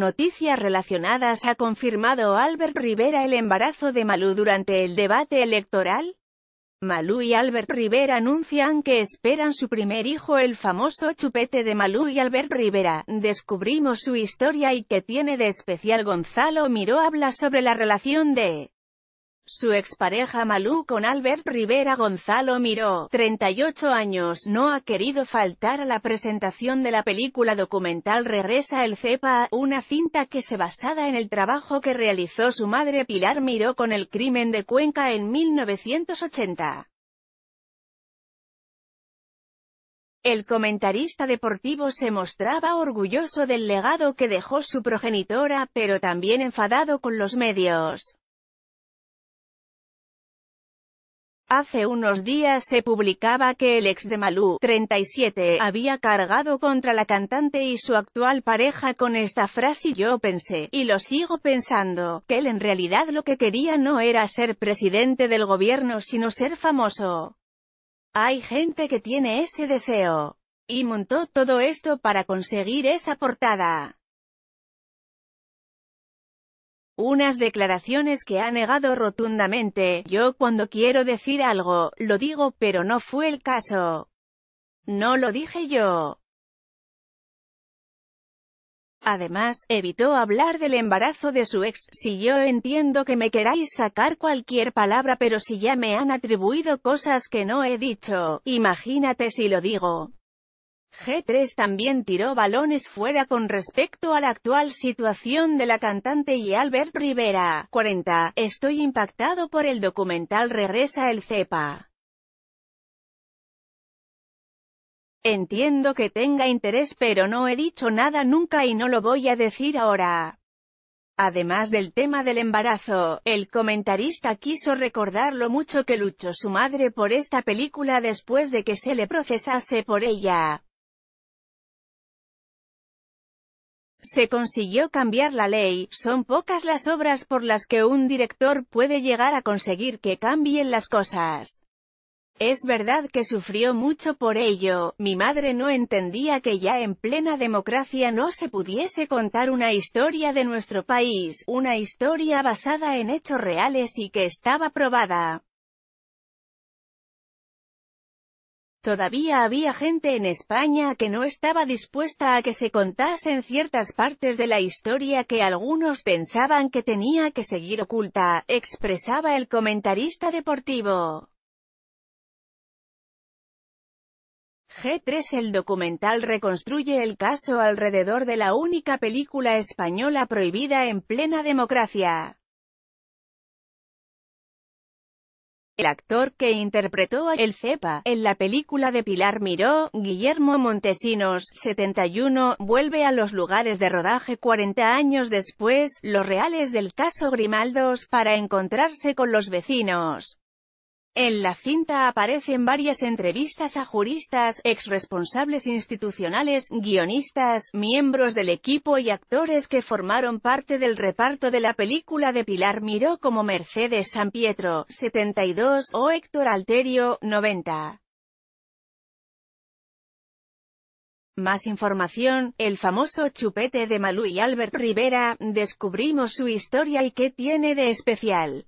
noticias relacionadas ha confirmado Albert Rivera el embarazo de Malú durante el debate electoral? Malú y Albert Rivera anuncian que esperan su primer hijo el famoso chupete de Malú y Albert Rivera, descubrimos su historia y que tiene de especial Gonzalo Miró habla sobre la relación de su expareja Malú con Albert Rivera Gonzalo Miró, 38 años, no ha querido faltar a la presentación de la película documental Regresa el Cepa, una cinta que se basada en el trabajo que realizó su madre Pilar Miró con el crimen de Cuenca en 1980. El comentarista deportivo se mostraba orgulloso del legado que dejó su progenitora, pero también enfadado con los medios. Hace unos días se publicaba que el ex de Malú, 37, había cargado contra la cantante y su actual pareja con esta frase y yo pensé, y lo sigo pensando, que él en realidad lo que quería no era ser presidente del gobierno sino ser famoso. Hay gente que tiene ese deseo. Y montó todo esto para conseguir esa portada. Unas declaraciones que ha negado rotundamente, yo cuando quiero decir algo, lo digo, pero no fue el caso. No lo dije yo. Además, evitó hablar del embarazo de su ex, si yo entiendo que me queráis sacar cualquier palabra pero si ya me han atribuido cosas que no he dicho, imagínate si lo digo. G3 también tiró balones fuera con respecto a la actual situación de la cantante y Albert Rivera. 40. Estoy impactado por el documental Regresa el Cepa. Entiendo que tenga interés pero no he dicho nada nunca y no lo voy a decir ahora. Además del tema del embarazo, el comentarista quiso recordar lo mucho que luchó su madre por esta película después de que se le procesase por ella. Se consiguió cambiar la ley, son pocas las obras por las que un director puede llegar a conseguir que cambien las cosas. Es verdad que sufrió mucho por ello, mi madre no entendía que ya en plena democracia no se pudiese contar una historia de nuestro país, una historia basada en hechos reales y que estaba probada. Todavía había gente en España que no estaba dispuesta a que se contasen ciertas partes de la historia que algunos pensaban que tenía que seguir oculta, expresaba el comentarista deportivo. G3 El documental reconstruye el caso alrededor de la única película española prohibida en plena democracia. El actor que interpretó a El Cepa en la película de Pilar Miró, Guillermo Montesinos, 71, vuelve a los lugares de rodaje 40 años después, los reales del caso Grimaldos, para encontrarse con los vecinos. En la cinta aparecen varias entrevistas a juristas, exresponsables institucionales, guionistas, miembros del equipo y actores que formaron parte del reparto de la película de Pilar Miró como Mercedes San Pietro, 72, o Héctor Alterio, 90. Más información, el famoso chupete de Malú y Albert Rivera, descubrimos su historia y qué tiene de especial.